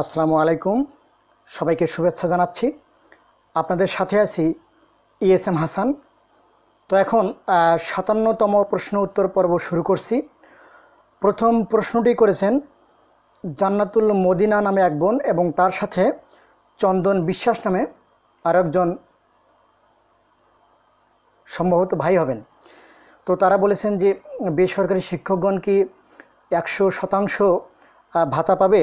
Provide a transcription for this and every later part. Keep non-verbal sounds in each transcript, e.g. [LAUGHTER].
আসসালামু আলাইকুম সবাইকে শুভেচ্ছা জানাচ্ছি আপনাদের সাথে আছি ইএসএম হাসান তো এখন সাতান্নতম প্রশ্ন উত্তর পর্ব শুরু করছি প্রথম প্রশ্নটি করেছেন জান্নাতুল মদিনা নামে এক বোন এবং তার সাথে চন্দন বিশ্বাস নামে আর একজন সম্ভবত ভাই হবেন তো তারা বলেছেন যে বেসরকারি শিক্ষকগণ কি একশো শতাংশ ভাতা পাবে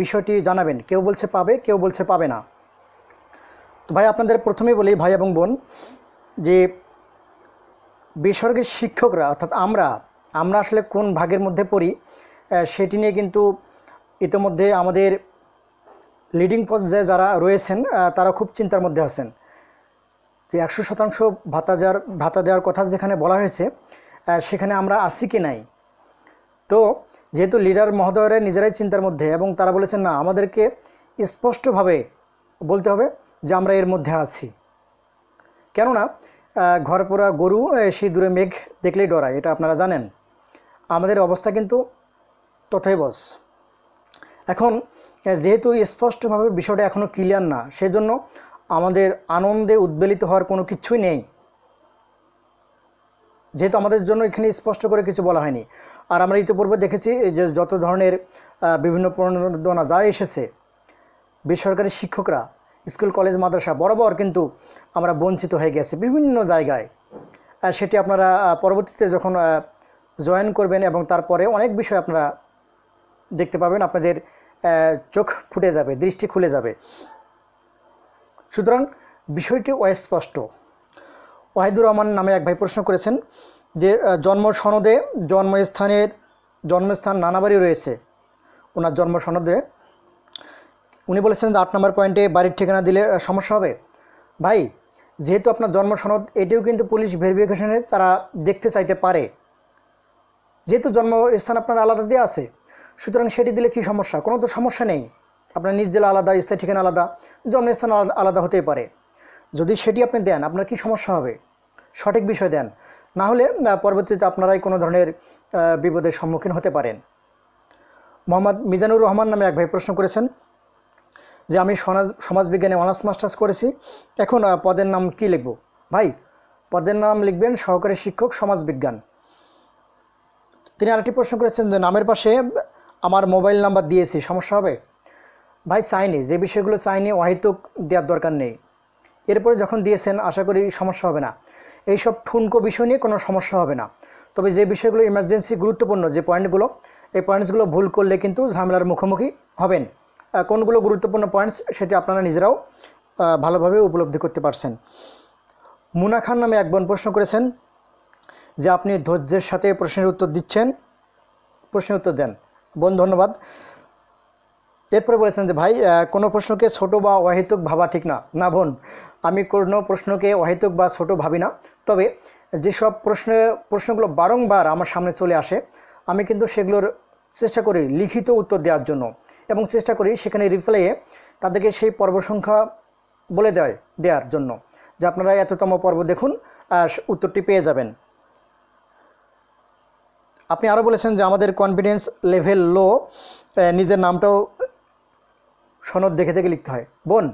বিষয়টি জানাবেন কেউ বলছে পাবে কেউ বলছে পাবে না তো ভাই আপনাদের প্রথমেই বলি ভাই এবং বোন যে বেসরকারি শিক্ষকরা অর্থাৎ আমরা আমরা আসলে কোন ভাগের মধ্যে পড়ি সেটি নিয়ে কিন্তু ইতোমধ্যে আমাদের লিডিং পর্যায়ে যারা রয়েছেন তারা খুব চিন্তার মধ্যে আছেন যে একশো শতাংশ ভাতা যাওয়ার ভাতা দেওয়ার কথা যেখানে বলা হয়েছে সেখানে আমরা আসি কি নাই তো যেহেতু লিডার মহোদয়রা নিজেরাই চিন্তার মধ্যে এবং তারা বলেছেন না আমাদেরকে স্পষ্টভাবে বলতে হবে যে আমরা এর মধ্যে আছি কেননা ঘর পোড়া গরু সিঁদুরে মেঘ দেখলেই ডরায় এটা আপনারা জানেন আমাদের অবস্থা কিন্তু তথাই বস এখন যেহেতু স্পষ্টভাবে বিষয়টা এখনও ক্লিয়ার না সেজন্য আমাদের আনন্দে উদ্বেলিত হওয়ার কোনো কিছুই নেই যেহেতু আমাদের জন্য এখানে স্পষ্ট করে কিছু বলা হয়নি আর আমরা ইতিপূর্বে দেখেছি যে যত ধরনের বিভিন্ন প্রণোদনা যা এসেছে বেসরকারি শিক্ষকরা স্কুল কলেজ মাদ্রাসা বরাবর কিন্তু আমরা বঞ্চিত হয়ে গেছি বিভিন্ন জায়গায় আর সেটি আপনারা পরবর্তীতে যখন জয়েন করবেন এবং তারপরে অনেক বিষয় আপনারা দেখতে পাবেন আপনাদের চোখ ফুটে যাবে দৃষ্টি খুলে যাবে সুতরাং বিষয়টি অস্পষ্ট ওয়াহিদুর রহমান নামে এক ভাই প্রশ্ন করেছেন যে জন্ম সনদে জন্মস্থানের জন্মস্থান নানাবাড়ি রয়েছে ওনার জন্ম সনদে উনি বলেছেন যে আট নম্বর পয়েন্টে বাড়ির ঠিকানা দিলে সমস্যা হবে ভাই যেহেতু আপনার জন্ম সনদ এটিও কিন্তু পুলিশ ভেরিফিকেশনে তারা দেখতে চাইতে পারে যেহেতু জন্মস্থান আপনার আলাদা দিয়ে আছে সুতরাং সেটি দিলে কি সমস্যা কোনো তো সমস্যা নেই আপনার নিজ জেলা আলাদা স্থায়ী ঠিকানা আলাদা জন্মস্থান আলাদা হতেই পারে যদি সেটি আপনি দেন আপনার কি সমস্যা হবে সঠিক বিষয় দেন না হলে পরবর্তীতে আপনারাই কোনো ধরনের বিপদের সম্মুখীন হতে পারেন মোহাম্মদ মিজানুর রহমান নামে এক ভাই প্রশ্ন করেছেন যে আমি সমাজ সমাজবিজ্ঞানে অনার্স মাস্টার্স করেছি এখন পদের নাম কি লিখব ভাই পদের নাম লিখবেন সহকারী শিক্ষক সমাজবিজ্ঞান তিনি আরেকটি প্রশ্ন করেছেন যে নামের পাশে আমার মোবাইল নাম্বার দিয়েছি সমস্যা হবে ভাই চাইনি যে বিষয়গুলো চাইনি অহেতুক দেওয়ার দরকার নেই এরপরে যখন দিয়েছেন আশা করি সমস্যা হবে না এইসব ঠুনকো বিষয় নিয়ে কোনো সমস্যা হবে না তবে যে বিষয়গুলো ইমার্জেন্সি গুরুত্বপূর্ণ যে পয়েন্টগুলো এই পয়েন্টসগুলো ভুল করলে কিন্তু ঝামেলার মুখোমুখি হবেন কোনগুলো গুরুত্বপূর্ণ পয়েন্টস সেটি আপনারা নিজেরাও ভালোভাবে উপলব্ধি করতে পারছেন মুনা খান নামে এক বোন প্রশ্ন করেছেন যে আপনি ধৈর্যের সাথে প্রশ্নের উত্তর দিচ্ছেন প্রশ্নের উত্তর দেন বোন ধন্যবাদ এরপরে বলেছেন যে ভাই কোনো প্রশ্নকে ছোট বা অহেতুক ভাবা ঠিক না না বোন আমি কোনো প্রশ্নকে অহেতুক বা ছোট ভাবি না তবে যেসব প্রশ্ন প্রশ্নগুলো বারংবার আমার সামনে চলে আসে আমি কিন্তু সেগুলোর চেষ্টা করি লিখিত উত্তর দেওয়ার জন্য এবং চেষ্টা করি সেখানে রিপ্লাইয়ে তাদেরকে সেই পর্ব সংখ্যা বলে দেয় দেওয়ার জন্য যে আপনারা এততম পর্ব দেখুন আর উত্তরটি পেয়ে যাবেন আপনি আরও বলেছেন যে আমাদের কনফিডেন্স লেভেল লো নিজের নামটাও সনদ দেখে দেখে লিখতে হয় বোন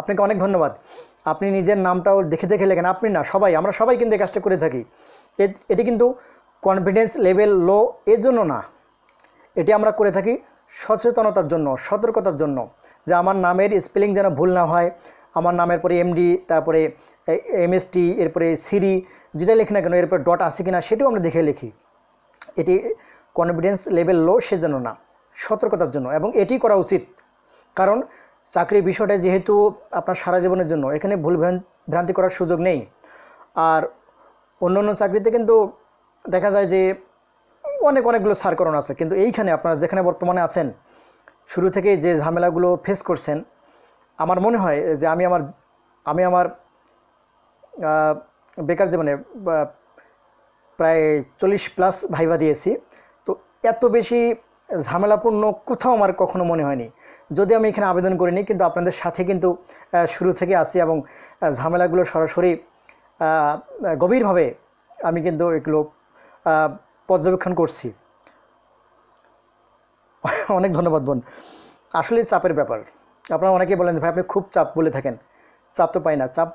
আপনাকে অনেক ধন্যবাদ আপনি নিজের নামটাও দেখে দেখে লেখেন আপনি না সবাই আমরা সবাই কিন্তু এই কাজটা করে থাকি এটি কিন্তু কনফিডেন্স লেভেল লো এর জন্য না এটি আমরা করে থাকি সচেতনতার জন্য সতর্কতার জন্য যে আমার নামের স্পেলিং যেন ভুল না হয় আমার নামের পরে এমডি তারপরে এমএসটি এরপরে সিরি যেটা লিখি না কেন এরপরে ডট আছে কিনা সেটাও আমরা দেখে লিখি এটি কনফিডেন্স লেভেল লো সেজন্য না সতর্কতার জন্য এবং এটি করা উচিত কারণ চাকরি বিষয়টা যেহেতু আপনার সারা জীবনের জন্য এখানে ভুল ভ্রান্তি করার সুযোগ নেই আর অন্য অন্য চাকরিতে কিন্তু দেখা যায় যে অনেক অনেকগুলো সারকরণ আছে কিন্তু এইখানে আপনারা যেখানে বর্তমানে আছেন শুরু থেকে যে ঝামেলাগুলো ফেস করছেন আমার মনে হয় যে আমি আমার আমি আমার বেকার জীবনে প্রায় চল্লিশ প্লাস ভাইবা দিয়েছি তো এত বেশি ঝামেলাপূর্ণ কোথাও আমার কখনো মনে হয়নি যদি আমি এখানে আবেদন করিনি কিন্তু আপনাদের সাথে কিন্তু শুরু থেকে আসি এবং ঝামেলাগুলো সরাসরি গভীরভাবে আমি কিন্তু এগুলো পর্যবেক্ষণ করছি অনেক ধন্যবাদ বোন আসলে চাপের ব্যাপার আপনারা অনেকেই বলেন ভাই আপনি খুব চাপ বলে থাকেন চাপ তো পাই না চাপ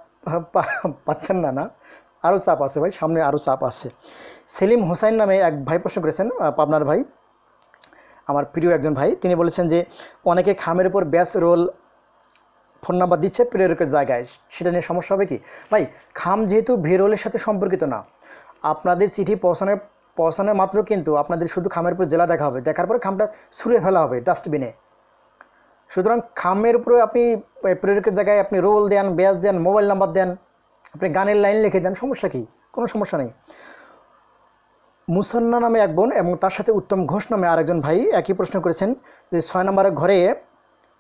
পাচ্ছেন না না আরও চাপ আছে ভাই সামনে আরও চাপ আছে সেলিম হোসাইন নামে এক ভাই প্রশ্ন করেছেন পাবনার ভাই আমার প্রিয় একজন ভাই তিনি বলেছেন যে অনেকে খামের উপর ব্যাস রোল ফোন নাম্বার দিচ্ছে প্রেরকের জায়গায় সেটা নিয়ে সমস্যা হবে কি ভাই খাম যেহেতু ভেরোলের সাথে সম্পর্কিত না আপনাদের চিঠি পৌঁছানোর পৌঁছানোর মাত্র কিন্তু আপনাদের শুধু খামের উপর জেলা দেখা হবে দেখার পর খামটা ছুঁড়ে ফেলা হবে ডাস্টবিনে সুতরাং খামের উপরে আপনি প্রেরকের জায়গায় আপনি রোল দেন ব্যাস দেন মোবাইল নাম্বার দেন আপনি গানের লাইন লিখে দেন সমস্যা কী কোনো সমস্যা নেই মুসন্না নামে এক বোন এবং তার সাথে উত্তম ঘোষ নামে আরেকজন ভাই একই প্রশ্ন করেছেন যে ছয় নম্বরের ঘরে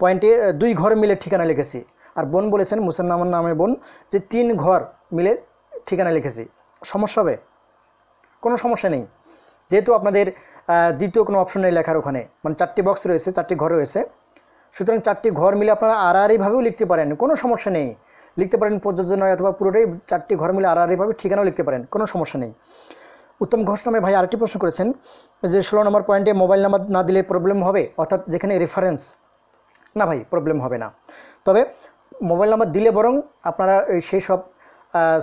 পয়েন্টে দুই ঘর মিলে ঠিকানা লিখেছি আর বোন বলেছেন মুসন্না নামে বোন যে তিন ঘর মিলে ঠিকানা লিখেছি সমস্যা হবে কোনো সমস্যা নেই যেহেতু আপনাদের দ্বিতীয় কোনো অপশন নেই লেখার ওখানে মানে চারটি বক্স রয়েছে চারটি ঘর রয়েছে সুতরাং চারটি ঘর মিলে আপনারা আড়াআড়িভাবেও লিখতে পারেন কোনো সমস্যা নেই লিখতে পারেন প্রযোজ্য নয় অথবা পুরোটাই চারটি ঘর মিলে আড়াআড়িভাবে ঠিকানাও লিখতে পারেন কোনো সমস্যা নেই উত্তম ঘোষ নামে ভাই আরেকটি প্রশ্ন করেছেন যে ষোলো নম্বর পয়েন্টে মোবাইল নাম্বার না দিলে প্রবলেম হবে অর্থাৎ যেখানে রেফারেন্স না ভাই প্রবলেম হবে না তবে মোবাইল নাম্বার দিলে বরং আপনারা সেই সব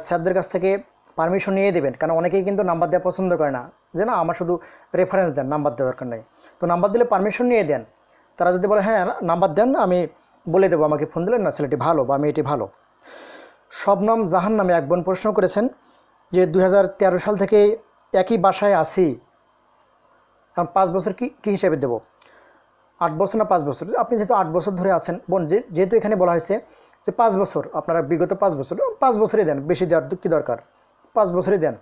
স্যারদের কাছ থেকে পারমিশন নিয়ে দেবেন কারণ অনেকেই কিন্তু নাম্বার দেওয়া পছন্দ করে না যে না আমার শুধু রেফারেন্স দেন নাম্বার দেওয়া দরকার নেই তো নাম্বার দিলে পারমিশন নিয়ে দেন তারা যদি বলে হ্যাঁ নাম্বার দেন আমি বলে দেবো আমাকে ফোন দিলেন না ছেলেটি ভালো বা মেয়েটি ভালো শবনম জাহান নামে এক বোন প্রশ্ন করেছেন যে দু সাল থেকে একই বাসায় আছি এখন পাঁচ বছর কি কী হিসেবে দেবো আট বছর না পাঁচ বছর আপনি যেহেতু আট বছর ধরে আছেন বোন যেহেতু এখানে বলা হয়েছে যে পাঁচ বছর আপনারা বিগত পাঁচ বছর পাঁচ বছরই দেন বেশি দেওয়ার কী দরকার পাঁচ বছরই দেন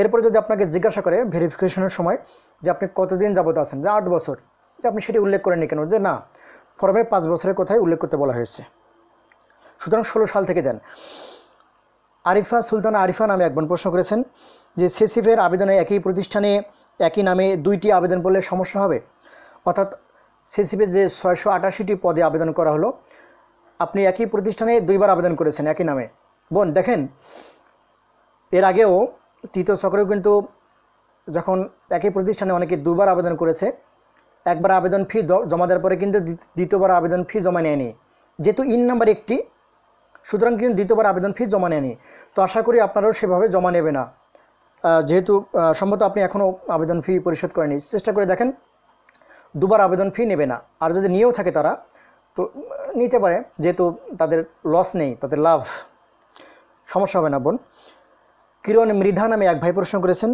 এরপরে যদি আপনাকে জিজ্ঞাসা করে ভেরিফিকেশনের সময় যে আপনি কতদিন যাবত আছেন যে আট বছর যে আপনি সেটি উল্লেখ করেননি কেন যে না ফর্মে পাঁচ বছরের কথাই উল্লেখ করতে বলা হয়েছে সুতরাং ষোলো সাল থেকে দেন আরিফা সুলতানা আরিফা নামে একবার প্রশ্ন করেছেন যে সেসিফের আবেদনে একই প্রতিষ্ঠানে একই নামে দুইটি আবেদন করলে সমস্যা হবে অর্থাৎ সেসিফের যে ছয়শো আটাশিটি পদে আবেদন করা হলো আপনি একই প্রতিষ্ঠানে দুইবার আবেদন করেছেন একই নামে বোন দেখেন এর আগেও তৃতীয় চক্রেও কিন্তু যখন একই প্রতিষ্ঠানে অনেকে দুবার আবেদন করেছে একবার আবেদন ফি জমা দেওয়ার পরে কিন্তু দ্বিতীয়বার আবেদন ফি জমা নেয়নি যেহেতু ইন নাম্বার একটি সুতরাং কিন্তু দ্বিতীয়বার আবেদন ফি জমা নেয়নি তো আশা করি আপনারাও সেভাবে জমা নেবে না যেহেতু সম্ভবত আপনি এখনও আবেদন ফি পরিশোধ করেনি চেষ্টা করে দেখেন দুবার আবেদন ফি নেবে না আর যদি নিয়েও থাকে তারা তো নিতে পারে যেহেতু তাদের লস নেই তাদের লাভ সমস্যা হবে না বোন কিরণ মৃধা নামে এক ভাই প্রশ্ন করেছেন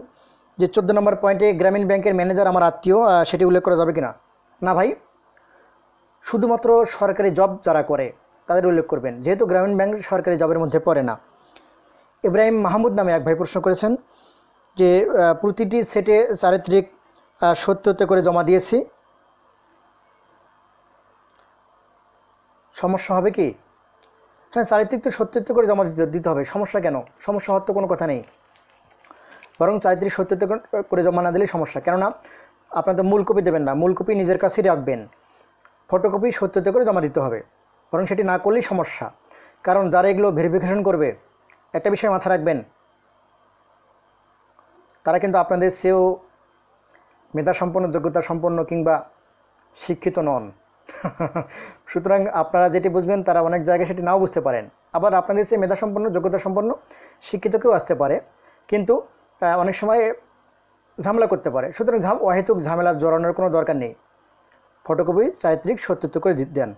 যে চোদ্দ নম্বর পয়েন্টে গ্রামীণ ব্যাংকের ম্যানেজার আমার আত্মীয় সেটি উল্লেখ করা যাবে কি না না ভাই শুধুমাত্র সরকারি জব যারা করে তাদের উল্লেখ করবেন যেহেতু গ্রামীণ ব্যাংক সরকারি জবের মধ্যে পড়ে না ইব্রাহিম মাহমুদ নামে এক ভাই প্রশ্ন করেছেন যে প্রতিটি সেটে চারিত্রিক সত্যতে করে জমা দিয়েছি সমস্যা হবে কি হ্যাঁ চারিত্রিক তো সত্যত্ব করে জমা দিতে দিতে হবে সমস্যা কেন সমস্যা হওয়ার তো কোনো কথা নেই বরং চারিত্রিক সত্যত্ব করে জমা না দিলে সমস্যা কেননা আপনার তো মূল কপি দেবেন না মূল কপি নিজের কাছেই রাখবেন ফটোকপি সত্যত্ব করে জমা দিতে হবে বরং সেটি না করলেই সমস্যা কারণ যারা এগুলো ভেরিফিকেশন করবে একটা বিষয় মাথা রাখবেন তারা কিন্তু আপনাদের চেয়েও মেধা সম্পন্ন যোগ্যতা সম্পন্ন কিংবা শিক্ষিত নন [LAUGHS] সুতরাং আপনারা যেটি বুঝবেন তারা অনেক জায়গায় সেটি নাও বুঝতে পারেন আবার আপনাদের সে মেধা সম্পন্ন যোগ্যতা সম্পন্ন শিক্ষিত কেউ আসতে পারে কিন্তু অনেক সময় ঝামেলা করতে পারে সুতরাং অহেতুক ঝামেলা জড়ানোর কোনো দরকার নেই ফটোকপি চারিত্রিক সত্যিত্ব করে দেন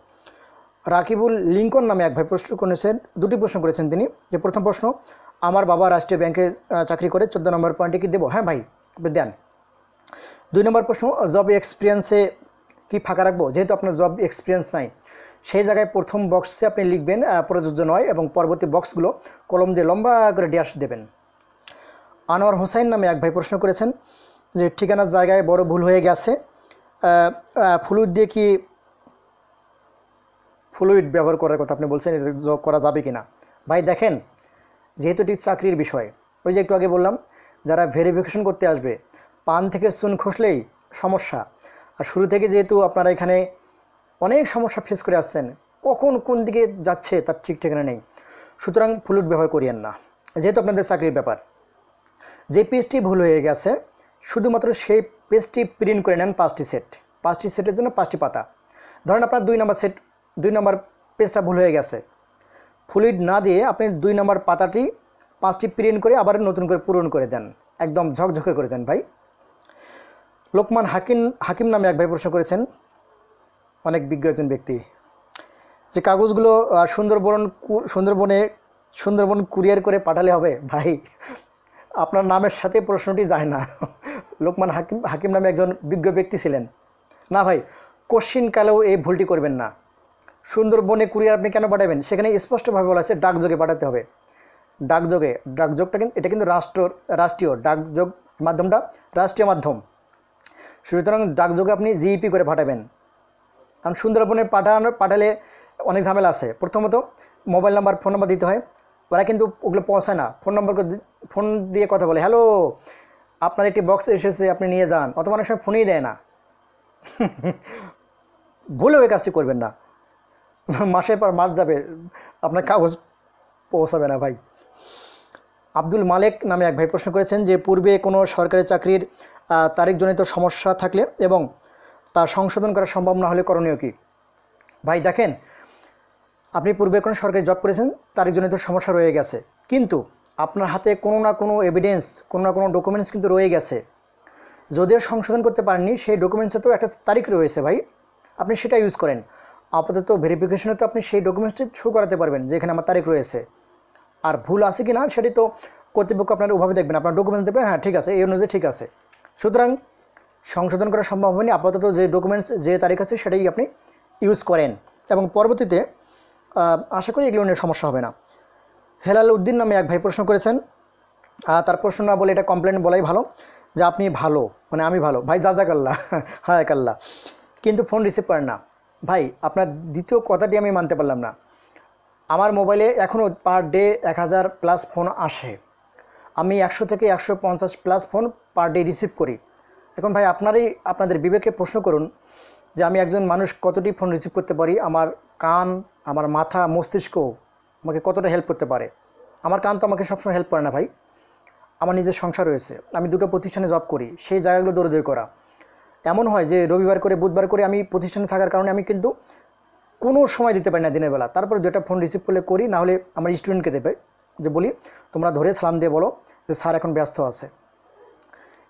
রাকিবুল লিঙ্কন নামে এক ভাই প্রশ্ন করেছেন দুটি প্রশ্ন করেছেন তিনি যে প্রথম প্রশ্ন আমার বাবা রাষ্ট্রীয় ব্যাংকে চাকরি করে চোদ্দো নম্বর পয়েন্টে কি দেবো হ্যাঁ ভাই দেন দুই নম্বর প্রশ্ন জব এক্সপিরিয়েন্সে কি ফাঁকা রাখবো যেহেতু আপনার জব এক্সপিরিয়েন্স নাই সেই জায়গায় প্রথম বক্সে আপনি লিখবেন প্রযোজ্য নয় এবং পরবর্তী বক্সগুলো কলম দিয়ে লম্বা করে ড্যাশ দেবেন আনোয়ার হোসাইন নামে এক ভাই প্রশ্ন করেছেন যে ঠিকানার জায়গায় বড় ভুল হয়ে গেছে ফুলুদ দিয়ে কি ফ্লুইড ব্যবহার করার কথা আপনি বলছেন এটা করা যাবে কি না ভাই দেখেন যেহেতু এটি চাকরির বিষয় ওই যে একটু আগে বললাম যারা ভেরিফিকেশন করতে আসবে পান থেকে চুন খসলেই সমস্যা আর শুরু থেকে যেহেতু আপনারা এখানে অনেক সমস্যা ফেস করে আসছেন কখন কোন দিকে যাচ্ছে তার ঠিক ঠিকানা নেই সুতরাং ফ্লুইড ব্যবহার করিয়েন না যেহেতু আপনাদের চাকরির ব্যাপার যে পেজটি ভুল হয়ে গেছে শুধুমাত্র সেই পেজটি প্রিন্ট করে নেন পাঁচটি সেট পাঁচটি সেটের জন্য পাঁচটি পাতা ধরেন আপনার দুই নম্বর সেট দুই নম্বর পেজটা ভুল হয়ে গেছে ফ্লুইড না দিয়ে আপনি দুই নম্বর পাতাটি পাঁচটি প্রিন্ট করে আবার নতুন করে পূরণ করে দেন একদম ঝকঝকে করে দেন ভাই লোকমান হাকিম হাকিম নামে এক ভাই প্রশ্ন করেছেন অনেক বিজ্ঞ একজন ব্যক্তি যে কাগজগুলো সুন্দরবন সুন্দরবনে সুন্দরবন কুরিয়ার করে পাঠালে হবে ভাই আপনার নামের সাথে প্রশ্নটি যায় না লোকমান হাকিম হাকিম নামে একজন বিজ্ঞ ব্যক্তি ছিলেন না ভাই কোশ্চিনকালেও এই ভুলটি করবেন না সুন্দরবনে কুরিয়ার আপনি কেন পাঠাবেন সেখানে স্পষ্টভাবে বলা আছে ডাকযোগে পাঠাতে হবে ডাকযোগে ডাকযোগটা কিন্তু এটা কিন্তু রাষ্ট্র রাষ্ট্রীয় ডাকযোগ মাধ্যমটা রাষ্ট্রীয় মাধ্যম সুতরাং ডাকযোগে আপনি জিইপি করে পাঠাবেন কারণ সুন্দরবনে পাঠানো পাঠালে অনেক ঝামেলা আছে প্রথমত মোবাইল নাম্বার ফোন নাম্বার দিতে হয় ওরা কিন্তু ওগুলো পৌঁছায় না ফোন নম্বর ফোন দিয়ে কথা বলে হ্যালো আপনার একটি বক্স এসেছে আপনি নিয়ে যান অত মানুষের ফোনেই ফোনই দেয় না [LAUGHS] ভুলেও এই কাজটি করবেন না [LAUGHS] মাসের পর মাস যাবে আপনার কাগজ পৌঁছাবে না ভাই আব্দুল মালেক নামে এক ভাই প্রশ্ন করেছেন যে পূর্বে কোনো সরকারি চাকরির তারিখজনিত সমস্যা থাকলে এবং তা সংশোধন করা সম্ভব না হলে করণীয় কি ভাই দেখেন আপনি পূর্বে কোনো সরকারি জব করেছেন তারিখজনিত সমস্যা রয়ে গেছে কিন্তু আপনার হাতে কোনো না কোনো এভিডেন্স কোনো না কোনো ডকুমেন্টস কিন্তু রয়ে গেছে যদিও সংশোধন করতে পারেননি সেই ডকুমেন্টসে তো একটা তারিখ রয়েছে ভাই আপনি সেটা ইউজ করেন আপাতত ভেরিফিকেশনে তো আপনি সেই ডকুমেন্টসটি শো করাতে পারবেন যেখানে আমার তারিখ রয়েছে আর ভুল আছে কি না সেটি তো কর্তৃপক্ষ আপনার ওভাবে দেখবেন আপনার ডকুমেন্টস দেবেন হ্যাঁ ঠিক আছে এই অনুযায়ী ঠিক আছে সুতরাং সংশোধন করা সম্ভব হয়নি আপাতত যে ডকুমেন্টস যে তারিখ আছে সেটাই আপনি ইউজ করেন এবং পরবর্তীতে আশা করি এগুলো নিয়ে সমস্যা হবে না হেলাল উদ্দিন নামে এক ভাই প্রশ্ন করেছেন তার প্রশ্ন না বলে এটা কমপ্লেন বলাই ভালো যে আপনি ভালো মানে আমি ভালো ভাই যা যা আল্লাহ হায় আল্লাহ কিন্তু ফোন রিসিভ করেন না ভাই আপনার দ্বিতীয় কথাটি আমি মানতে পারলাম না আমার মোবাইলে এখনও পার ডে এক হাজার প্লাস ফোন আসে আমি একশো থেকে একশো পঞ্চাশ plus phone per day receive করি এখন ভাই আপনারই আপনাদের বিবেকে প্রশ্ন করুন যে আমি একজন মানুষ কতটি ফোন রিসিভ করতে পারি আমার কান আমার মাথা মস্তিষ্ক আমাকে কতটা হেল্প করতে পারে আমার কান তো আমাকে সবসময় হেল্প করে না ভাই আমার নিজের সংসার রয়েছে আমি দুটো প্রতিষ্ঠানে জব করি সেই জায়গাগুলো দৌড়দৌড়ি করা এমন হয় যে রবিবার করে বুধবার করে আমি প্রতিষ্ঠানে থাকার কারণে আমি কিন্তু কোনো সময় দিতে পারি না দিনের বেলা তারপরে দুটা ফোন রিসিভ করলে করি না হলে আমার স্টুডেন্টকে দেবে যে বলি তোমরা ধরে সালাম দিয়ে বলো যে স্যার এখন ব্যস্ত আছে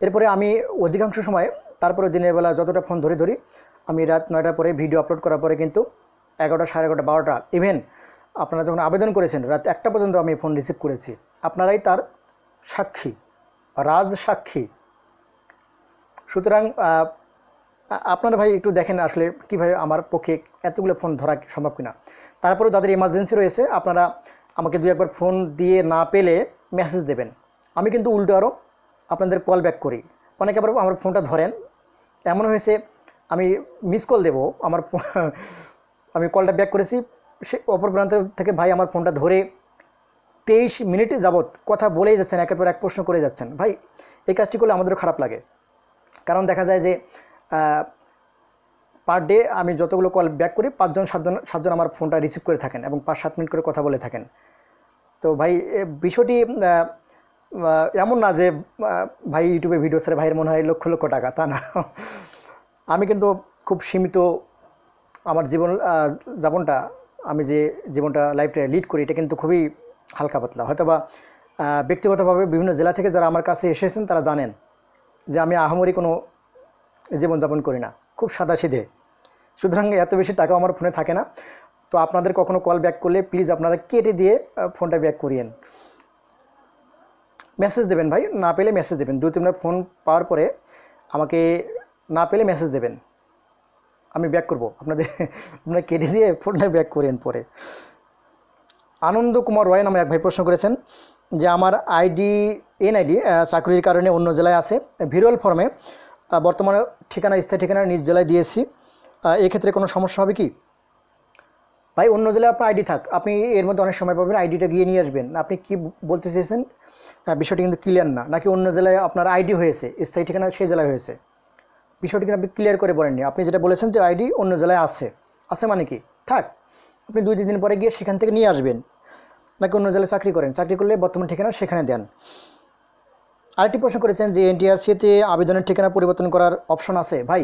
এরপরে আমি অধিকাংশ সময় তারপরে দিনের বেলা যতটা ফোন ধরে ধরি আমি রাত নয়টার পরে ভিডিও আপলোড করার পরে কিন্তু এগারোটা সাড়ে এগারোটা বারোটা ইভেন আপনারা যখন আবেদন করেছেন রাত একটা পর্যন্ত আমি ফোন রিসিভ করেছি আপনারাই তার সাক্ষী রাজ সাক্ষী সুতরাং আপনারা ভাই একটু দেখেন আসলে কীভাবে আমার পক্ষে এতগুলো ফোন ধরা সম্ভব কিনা তারপরেও যাদের এমার্জেন্সি রয়েছে আপনারা আমাকে দু একবার ফোন দিয়ে না পেলে মেসেজ দেবেন আমি কিন্তু উল্টো আরও আপনাদের কল ব্যাক করি অনেকে আবার আমার ফোনটা ধরেন এমন হয়েছে আমি মিস কল দেবো আমার [LAUGHS] আমি কলটা ব্যাক করেছি সে অপর প্রান্ত থেকে ভাই আমার ফোনটা ধরে তেইশ মিনিটে যাবৎ কথা বলেই যাচ্ছেন একের পর এক প্রশ্ন করে যাচ্ছেন ভাই এই কাজটি করলে আমাদেরও খারাপ লাগে কারণ দেখা যায় যে পার ডে আমি যতগুলো কল ব্যাক করি পাঁচজন সাতজন সাতজন আমার ফোনটা রিসিভ করে থাকেন এবং পাঁচ সাত মিনিট করে কথা বলে থাকেন তো ভাই বিষয়টি এমন না যে ভাই ইউটিউবে ভিডিও ছেড়ে ভাইয়ের মনে হয় লক্ষ লক্ষ টাকা তা না আমি কিন্তু খুব সীমিত আমার জীবন যাপনটা আমি যে জীবনটা লাইফটা লিড করি এটা কিন্তু খুবই হালকা পাতলা হয়তো বা ব্যক্তিগতভাবে বিভিন্ন জেলা থেকে যারা আমার কাছে এসেছেন তারা জানেন যে আমি আহামরি কোনো জীবনযাপন করি না খুব সাদা সিধে সুতরাং এত বেশি টাকা আমার ফোনে থাকে না তো আপনাদের কখনো কল ব্যাক করলে প্লিজ আপনারা কেটে দিয়ে ফোনটা ব্যাক করিয়েন মেসেজ দেবেন ভাই না পেলে মেসেজ দেবেন দু তিন ফোন পাওয়ার পরে আমাকে না পেলে মেসেজ দেবেন আমি ব্যাক করব আপনাদের আপনারা কেটে দিয়ে ফোনটা ব্যাক করিয়েন পরে আনন্দ কুমার রয় নামে এক ভাই প্রশ্ন করেছেন যে আমার আইডি এনআইডি চাকরির কারণে অন্য জেলায় আছে ভিরুয়াল ফর্মে বর্তমানে ঠিকানা স্থায়ী ঠিকানা নিজ জেলায় দিয়েছি এক্ষেত্রে কোনো সমস্যা হবে কি ভাই অন্য জেলায় আপনার আইডি থাক আপনি এর মধ্যে অনেক সময় পাবেন আইডিটা গিয়ে নিয়ে আসবেন আপনি কি বলতে চেয়েছেন বিষয়টি কিন্তু ক্লিয়ার না নাকি অন্য জেলায় আপনার আইডি হয়েছে স্থায়ী ঠিকানা সেই জেলায় হয়েছে বিষয়টি কিন্তু আপনি ক্লিয়ার করে বলেননি আপনি যেটা বলেছেন যে আইডি অন্য জেলায় আছে আছে মানে কি থাক আপনি দুই তিন দিন পরে গিয়ে সেখান থেকে নিয়ে আসবেন নাকি অন্য জেলায় চাকরি করেন চাকরি করলে বর্তমান ঠিকানা সেখানে দেন আরেকটি প্রশ্ন করেছেন যে এনটিআরসিতে আবেদনের ঠিকানা পরিবর্তন করার অপশন আছে ভাই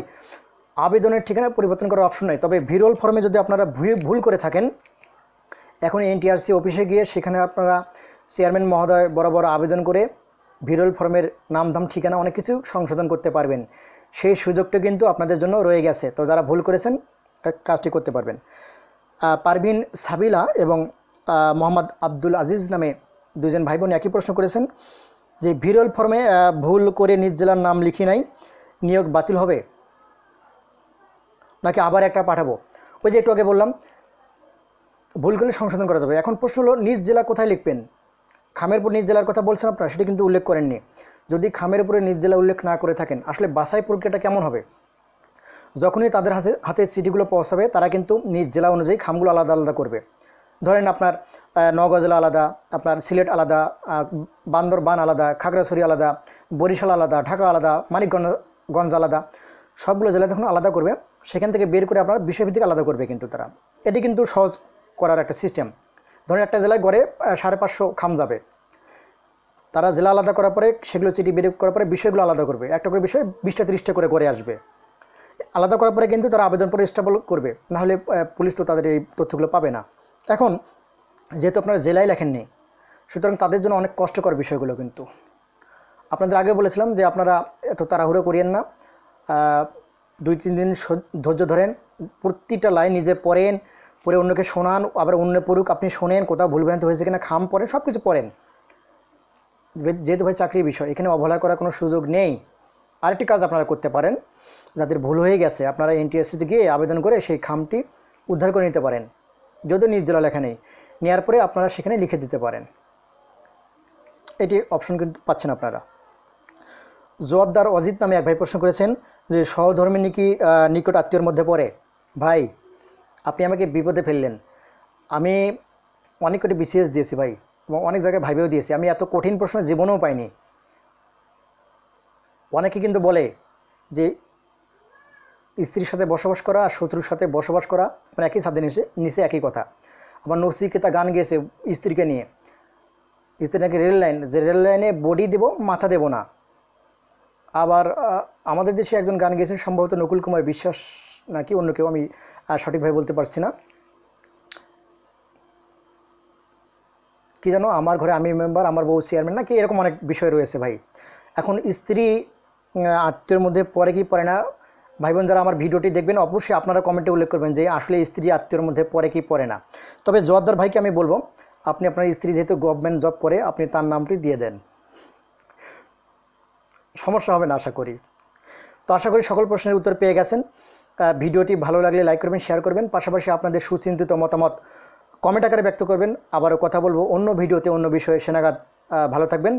আবেদনের ঠিকানা পরিবর্তন করার অপশন নেই তবে ভিরোল ফর্মে যদি আপনারা ভুল করে থাকেন এখন এনটিআরসি অফিসে গিয়ে সেখানে আপনারা চেয়ারম্যান মহোদয় বরাবর আবেদন করে ভিরল ফর্মের নাম ধাম ঠিকানা অনেক কিছু সংশোধন করতে পারবেন সেই সুযোগটা কিন্তু আপনাদের জন্য রয়ে গেছে তো যারা ভুল করেছেন কাজটি করতে পারবেন পারভিন সাবিলা এবং মোহাম্মদ আব্দুল আজিজ নামে দুজন ভাই বোন একই প্রশ্ন করেছেন যে ভিরল ফর্মে ভুল করে নিজ জেলার নাম লিখি নাই নিয়োগ বাতিল হবে নাকি আবার একটা পাঠাবো ওই যে একটু আগে বললাম ভুল করলে সংশোধন করা যাবে এখন প্রশ্ন হলো নিজ জেলা কোথায় লিখবেন খামের উপর নিজ জেলার কথা বলছেন আপনারা সেটি কিন্তু উল্লেখ করেননি যদি খামের উপরে নিজ জেলা উল্লেখ না করে থাকেন আসলে বাসাই প্রক্রিয়াটা কেমন হবে যখনই তাদের হাতে হাতে সিটিগুলো পৌঁছাবে তারা কিন্তু নিজ জেলা অনুযায়ী খামগুলো আলাদা আলাদা করবে ধরেন আপনার নগজলা আলাদা আপনার সিলেট আলাদা বান্দরবান আলাদা খাগড়াছড়ি আলাদা বরিশাল আলাদা ঢাকা আলাদা মানিকগঞ্জ আলাদা সবগুলো জেলা যখন আলাদা করবে সেখান থেকে বের করে আপনার বিষয়ভিত্তিক আলাদা করবে কিন্তু তারা এটি কিন্তু সহজ করার একটা সিস্টেম ধরেন একটা জেলায় গড়ে সাড়ে পাঁচশো খাম যাবে তারা জেলা আলাদা করার পরে সেগুলো চিঠি বের করার পরে বিষয়গুলো আলাদা করবে একটা করে বিষয় বিশটা ত্রিশটা করে করে আসবে আলাদা করার পরে কিন্তু তারা আবেদন পরে স্টেবল করবে নাহলে পুলিশ তো তাদের এই তথ্যগুলো পাবে না এখন যেহেতু আপনারা জেলায় লেখেননি সুতরাং তাদের জন্য অনেক কষ্টকর বিষয়গুলো কিন্তু আপনাদের আগে বলেছিলাম যে আপনারা এত তাড়াহুড়ো করিয়েন না দুই তিন দিন ধৈর্য ধরেন প্রতিটা লাইন নিজে পড়েন পরে অন্যকে শোনান আবার অন্য পড়ুক আপনি শোনেন কোথাও ভুলভ্রান্ত হয়েছে কিনা খাম পড়েন সব কিছু পড়েন যেহেতু ভাই চাকরির বিষয় এখানে অবহেলা করার কোনো সুযোগ নেই আরেকটি কাজ আপনারা করতে পারেন যাদের ভুল হয়ে গেছে আপনারা এনটিএসসিতে গিয়ে আবেদন করে সেই খামটি উদ্ধার করে নিতে পারেন যদি নির্জলা লেখা নেই নেওয়ার পরে আপনারা সেখানে লিখে দিতে পারেন এটি অপশন কিন্তু পাচ্ছেন আপনারা জোয়াদ্দার অজিত নামে এক ভাই প্রশ্ন করেছেন যে সহধর্মী নিকি নিকট আত্মীয়র মধ্যে পড়ে ভাই আপনি আমাকে বিপদে ফেললেন আমি অনেক কটি বিসিএস দিয়েছি ভাই এবং অনেক জায়গায় ভাইবেও দিয়েছি আমি এত কঠিন প্রশ্ন জীবনেও পাইনি অনেকে কিন্তু বলে যে স্ত্রীর সাথে বসবাস করা আর শত্রুর সাথে বসবাস করা মানে একই সাথে নিচে নিচে একই কথা আবার নসিকেতা গান গেয়েছে স্ত্রীকে নিয়ে স্ত্রী নাকি রেল লাইন যে রেল লাইনে বডি দেব মাথা দেব না আবার আমাদের দেশে একজন গান গেয়েছেন সম্ভবত নকুল কুমার বিশ্বাস নাকি অন্য কেউ আমি সঠিকভাবে বলতে পারছি না কি জানো আমার ঘরে আমি মেম্বার আমার বউ চেয়ারম্যান নাকি এরকম অনেক বিষয় রয়েছে ভাই এখন স্ত্রী আত্মীয়র মধ্যে পরে কি পড়ে না ভাই বোন যারা আমার ভিডিওটি দেখবেন অবশ্যই আপনারা কমেন্টে উল্লেখ করবেন যে আসলে স্ত্রী আত্মীয়র মধ্যে পড়ে কি পড়ে না তবে জোয়ারদার ভাইকে আমি বলবো আপনি আপনার স্ত্রী যেহেতু গভর্নমেন্ট জব করে আপনি তার নামটি দিয়ে দেন সমস্যা হবে না আশা করি তো আশা করি সকল প্রশ্নের উত্তর পেয়ে গেছেন ভিডিওটি ভালো লাগলে লাইক করবেন শেয়ার করবেন পাশাপাশি আপনাদের সুচিন্তিত মতামত কমেন্ট আকারে ব্যক্ত করবেন আবারও কথা বলবো অন্য ভিডিওতে অন্য বিষয়ে সেনাগাদ ভালো থাকবেন